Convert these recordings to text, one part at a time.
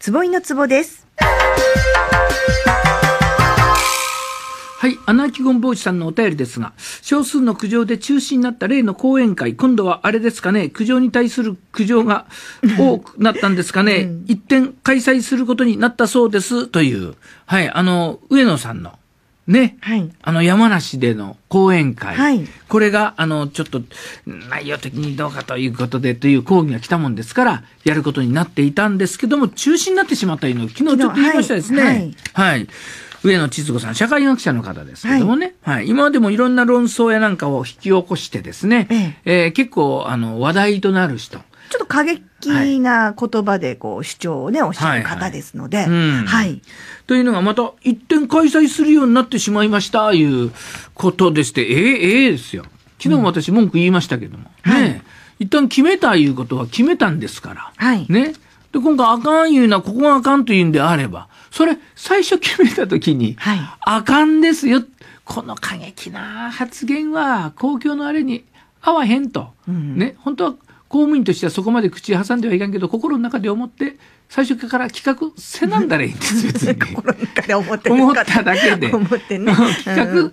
坪井のつです。はい。アナーキゴン坊主さんのお便りですが、少数の苦情で中止になった例の講演会、今度はあれですかね、苦情に対する苦情が 多くなったんですかね、うん、一転開催することになったそうです、という、はい、あの、上野さんのね、はい、あの山梨での講演会、はい、これがあのちょっと内容的にどうかということでという講義が来たもんですからやることになっていたんですけども中止になってしまったというのを昨日ちょっと言いましたですね。はい、はい上野千鶴子さん、社会学者の方ですけどもね、はい、はい、今までもいろんな論争やなんかを引き起こしてですね、えええー、結構あの話題となる人、ちょっと過激な言葉でこう主張をね、おっしゃる方ですので。はい、うんはい、というのがまた一点開催するようになってしまいましたいうことでして、ええー、ええー、ですよ。昨日も私文句言いましたけども。うん、ね、はい、一旦決めたいうことは決めたんですから。はい、ね。で、今回あかん言うのはここがあかんというんであれば、それ最初決めた時に、はい、あかんですよ。この過激な発言は公共のあれに合わへんと。うん、ね。本当は公務員としてはそこまで口挟んではいかんけど心の中で思って最初から企画せなんだらいいんです別に 心の中で思って思っただけで思ってね企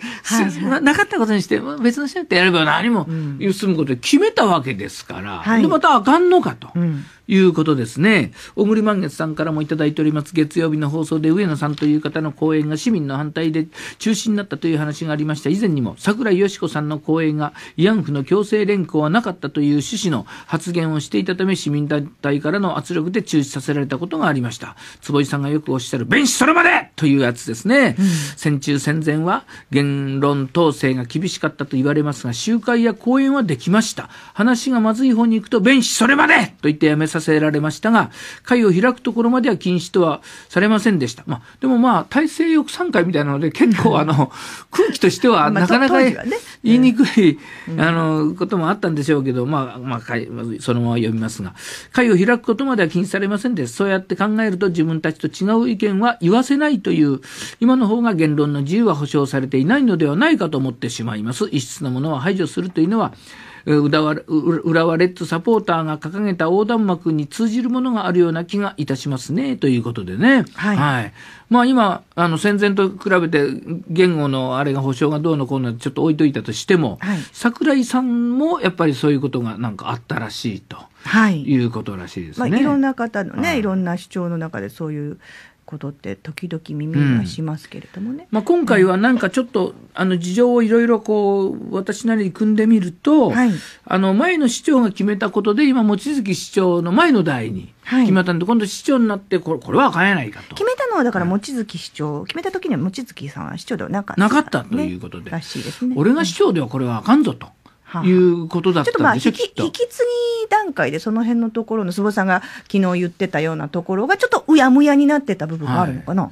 画、はい、なかったことにして別の人ってやれば何も進むことで決めたわけですから、うん、でまたあかんのかと。うんいうことですね。小栗満月さんからもいただいております。月曜日の放送で上野さんという方の講演が市民の反対で中止になったという話がありました。以前にも桜井よし子さんの講演が慰安婦の強制連行はなかったという趣旨の発言をしていたため市民団体からの圧力で中止させられれたことがありました坪井さんがよくおっしゃる「弁士それまで!」というやつですね、うん、戦中戦前は言論統制が厳しかったと言われますが集会や講演はできました話がまずい方に行くと「弁士それまで!」と言ってやめさせられましたが会を開くところまでは禁止とはされませんでした、まあ、でもまあ体制抑散会みたいなので結構あの空気としてはなかなか言いにくい、あのこともあったんでしょうけど、まあまあ、そのまま読みますが会を開くことまでは禁止されませんでした。そうやって考えると自分たちと違う意見は言わせないという、今の方が言論の自由は保障されていないのではないかと思ってしまいます。異質なものは排除するというのは、浦和レッズサポーターが掲げた横断幕に通じるものがあるような気がいたしますねということでね。はい、はい、まあ、今あの戦前と比べて言語のあれが保証がどうのこうのちょっと置いといたとしても、はい、桜井さんもやっぱりそういうことがなんかあったらしいと、はい、いうことらしいですね。まあ、いろんな方のね、いろんな主張の中でそういうことって時々耳はしますけれどもね、うん、まあ、今回はなんかちょっと、あの事情をいろいろこう私なりに組んでみると、はい、あの前の市長が決めたことで今望月市長の前の代に決まったんで、はい、今度市長になってこれこれは変えないかと決めたのはだから望月市長、はい、決めた時には望月さんは市長ではなかった、なかったということで、ね、俺が市長ではこれはあかんぞと。いうことだったんで、ちょっとまあ引き継ぎ段階でその辺のところの坪さんが昨日言ってたようなところがちょっとうやむやになってた部分があるのかな。はい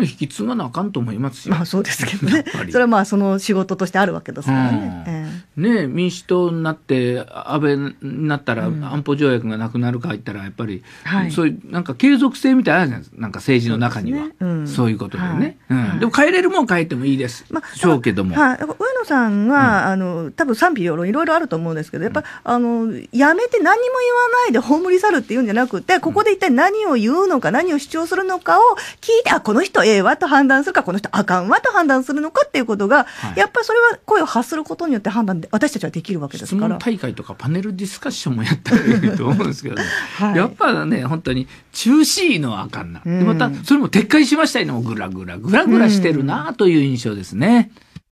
引き継がなあかんと思いますまあそうですけどね。それはまあその仕事としてあるわけですからね。ね民主党になって安倍になったら安保条約がなくなるか言ったらやっぱり、うん、そういうなんか継続性みたいなじゃないですか。なんか政治の中にはそう、ねうん、ういうことでね、でも変えれるもん変えてもいいです。まあ、そうけども。はい、野さんが、うん、あの多分賛否両論いろいろあると思うんですけどやっぱ、あのやめて何も言わないで葬り去るっていうんじゃなくてここで一体何を言うのか、何を主張するのかを聞いてあこの人ええわと判断するかこの人あかんわと判断するのかっていうことが、はい、やっぱりそれは声を発することによって判断で私たちはできるわけですから。大会とかパネルディスカッションもやったらいいと思うんですけど、ね はい、やっぱね本当に中止のはあかんな、うん、またそれも撤回しましたよねぐらぐらぐらぐらしてるなという印象ですね。うん